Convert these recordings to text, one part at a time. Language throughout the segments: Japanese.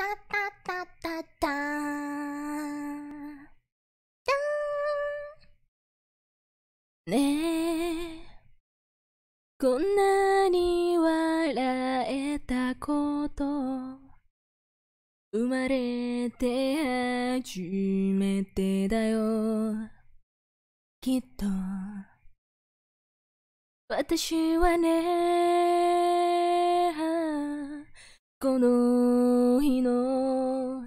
タタタタタタねえこんなに笑えたこと生まれて初めてだよきっと私はねこの日の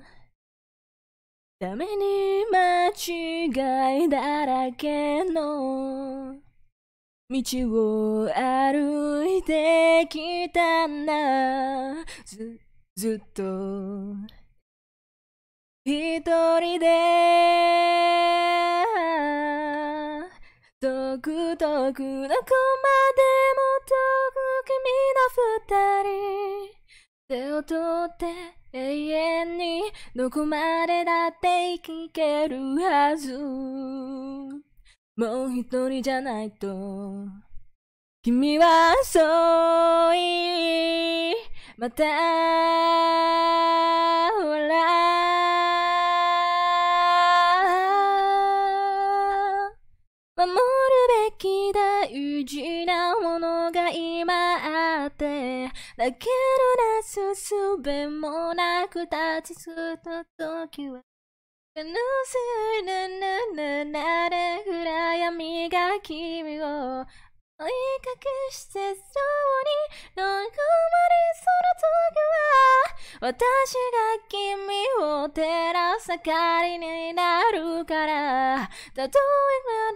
ために間違いだらけの道を歩いてきたんだずずっと一人でく遠くどこまでも遠く君の二人手を取って永遠にどこまでだって生きけるはずもう一人じゃないと君はそ遅いまたほら守るべき大事なものが今あってだけどなすすべもなく立ちすった時はぬすぬぬぬなら暗闇が君を追いかけしてそうに飲み込まれその時は私が君を照らす明かりになるからたと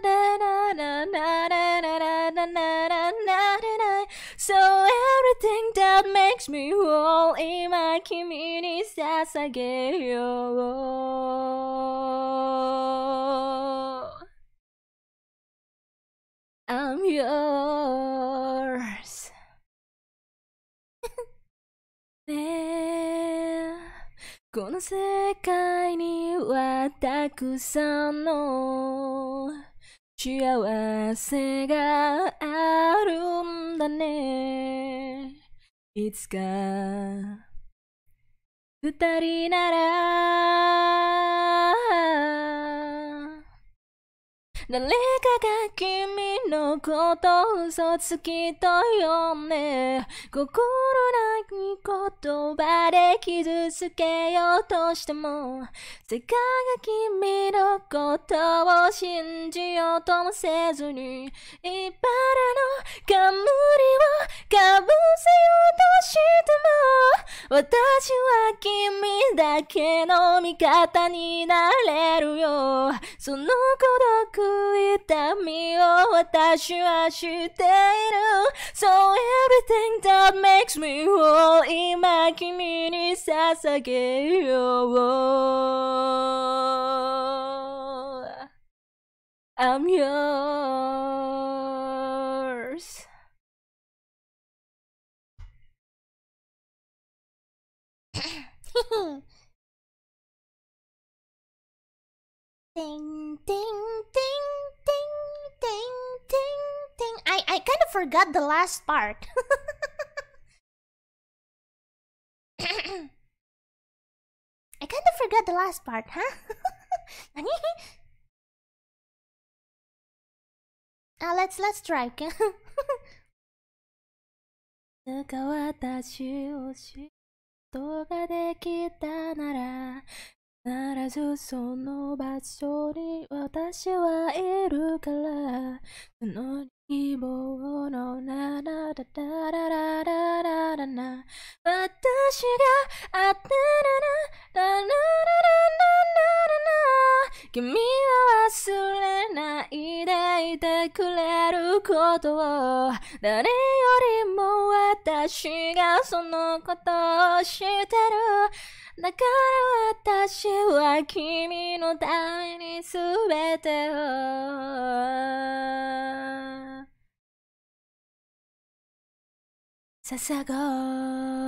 えまだならななならなななななれない So everything that takes me l 今君に捧げよう I'm yours ね この世界にはたくさんの幸せがあるんだねいつか二人なら誰かが君のことを嘘つきとよね心ない言葉で傷つけようとしても世界が君のことを信じようともせずにいっぱの冠をかぶせようとしても私は君だけの味方になれるよその孤独痛みを私は知っている So everything that makes me whole 今君に捧げよう I'm yours ふふ forgot the last part. I kind of forgot the last part, huh? Uh, let's let's try. だが私を知ることができたならずその場所に私はいるからその希望のならだだらららららな私があってららららららら君は忘れないでいてくれることを誰よりも私がそのことを知ってるだから私は君のためにすべてを捧ごう